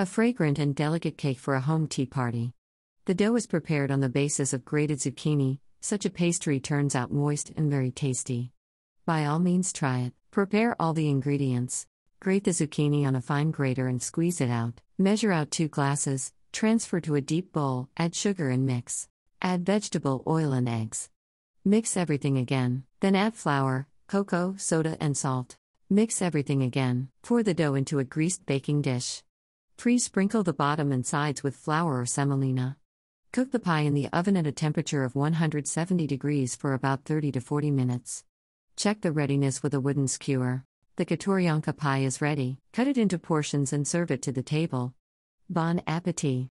A fragrant and delicate cake for a home tea party. The dough is prepared on the basis of grated zucchini, such a pastry turns out moist and very tasty. By all means, try it. Prepare all the ingredients. Grate the zucchini on a fine grater and squeeze it out. Measure out two glasses, transfer to a deep bowl, add sugar and mix. Add vegetable oil and eggs. Mix everything again, then add flour, cocoa, soda, and salt. Mix everything again. Pour the dough into a greased baking dish. Pre-sprinkle the bottom and sides with flour or semolina. Cook the pie in the oven at a temperature of 170 degrees for about 30 to 40 minutes. Check the readiness with a wooden skewer. The Katoryanka pie is ready. Cut it into portions and serve it to the table. Bon appetit!